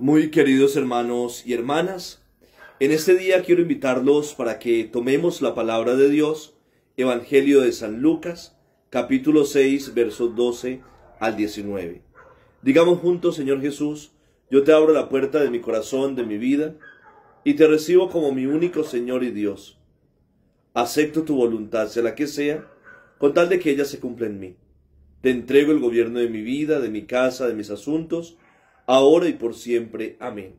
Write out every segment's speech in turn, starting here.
Muy queridos hermanos y hermanas, en este día quiero invitarlos para que tomemos la palabra de Dios, Evangelio de San Lucas, capítulo 6, versos 12 al 19. Digamos juntos, Señor Jesús, yo te abro la puerta de mi corazón, de mi vida, y te recibo como mi único Señor y Dios. Acepto tu voluntad, sea la que sea, con tal de que ella se cumpla en mí. Te entrego el gobierno de mi vida, de mi casa, de mis asuntos, ahora y por siempre. Amén.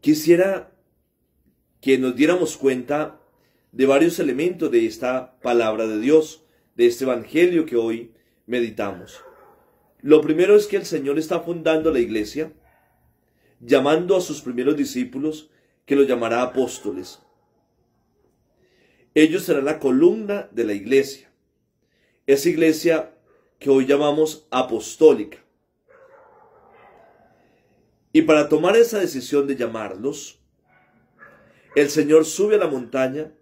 Quisiera que nos diéramos cuenta de varios elementos de esta palabra de Dios, de este Evangelio que hoy meditamos. Lo primero es que el Señor está fundando la iglesia, llamando a sus primeros discípulos, que los llamará apóstoles. Ellos serán la columna de la iglesia, esa iglesia que hoy llamamos apostólica. Y para tomar esa decisión de llamarlos, el Señor sube a la montaña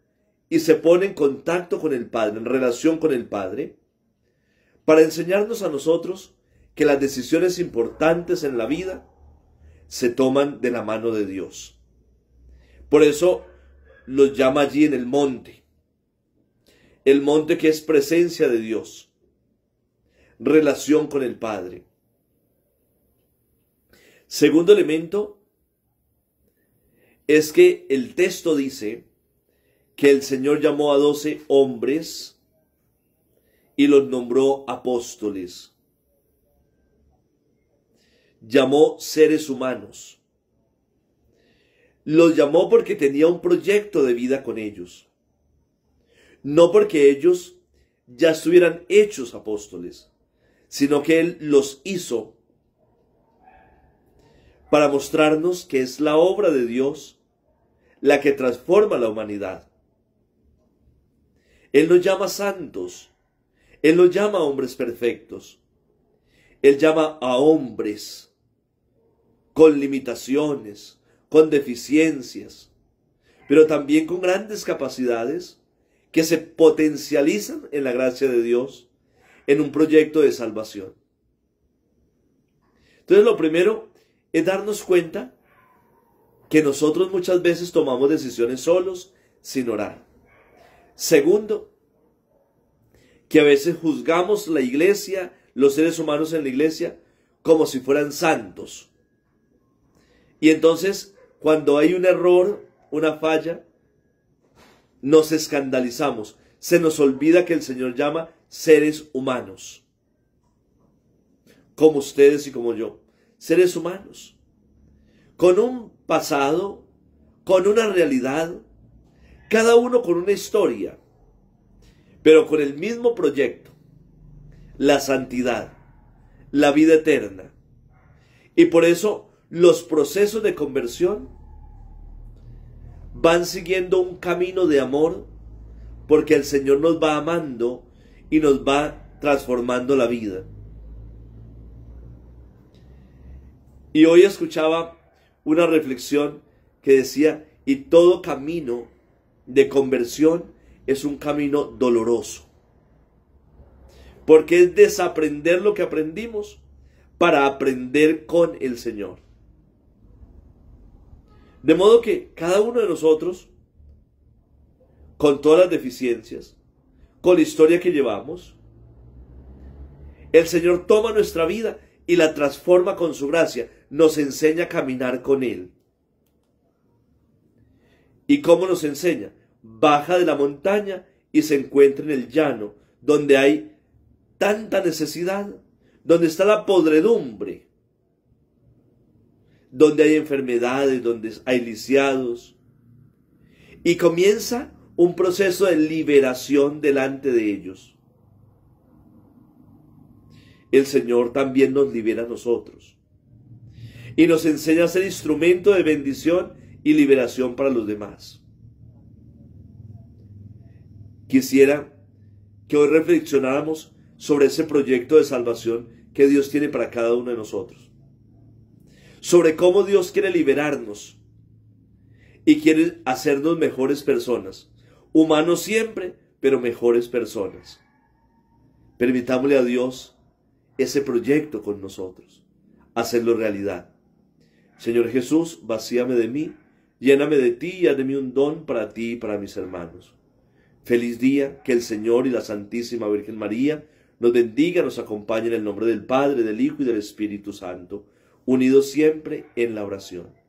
y se pone en contacto con el Padre, en relación con el Padre, para enseñarnos a nosotros que las decisiones importantes en la vida se toman de la mano de Dios. Por eso los llama allí en el monte, el monte que es presencia de Dios, relación con el Padre. Segundo elemento es que el texto dice que el Señor llamó a doce hombres y los nombró apóstoles. Llamó seres humanos. Los llamó porque tenía un proyecto de vida con ellos. No porque ellos ya estuvieran hechos apóstoles, sino que Él los hizo para mostrarnos que es la obra de Dios la que transforma la humanidad. Él nos llama santos, Él nos llama hombres perfectos, Él llama a hombres con limitaciones, con deficiencias, pero también con grandes capacidades que se potencializan en la gracia de Dios en un proyecto de salvación. Entonces lo primero es darnos cuenta que nosotros muchas veces tomamos decisiones solos, sin orar. Segundo, que a veces juzgamos la iglesia, los seres humanos en la iglesia, como si fueran santos. Y entonces, cuando hay un error, una falla, nos escandalizamos. Se nos olvida que el Señor llama seres humanos, como ustedes y como yo seres humanos, con un pasado, con una realidad, cada uno con una historia, pero con el mismo proyecto, la santidad, la vida eterna. Y por eso los procesos de conversión van siguiendo un camino de amor, porque el Señor nos va amando y nos va transformando la vida. Y hoy escuchaba una reflexión que decía, y todo camino de conversión es un camino doloroso. Porque es desaprender lo que aprendimos para aprender con el Señor. De modo que cada uno de nosotros, con todas las deficiencias, con la historia que llevamos, el Señor toma nuestra vida y la transforma con su gracia, nos enseña a caminar con Él. ¿Y cómo nos enseña? Baja de la montaña y se encuentra en el llano, donde hay tanta necesidad, donde está la podredumbre, donde hay enfermedades, donde hay lisiados. Y comienza un proceso de liberación delante de ellos el Señor también nos libera a nosotros. Y nos enseña a ser instrumento de bendición y liberación para los demás. Quisiera que hoy reflexionáramos sobre ese proyecto de salvación que Dios tiene para cada uno de nosotros. Sobre cómo Dios quiere liberarnos y quiere hacernos mejores personas. Humanos siempre, pero mejores personas. Permitámosle a Dios ese proyecto con nosotros, hacerlo realidad. Señor Jesús, vacíame de mí, lléname de ti y haz de un don para ti y para mis hermanos. Feliz día, que el Señor y la Santísima Virgen María nos bendiga, nos acompañe en el nombre del Padre, del Hijo y del Espíritu Santo, unidos siempre en la oración.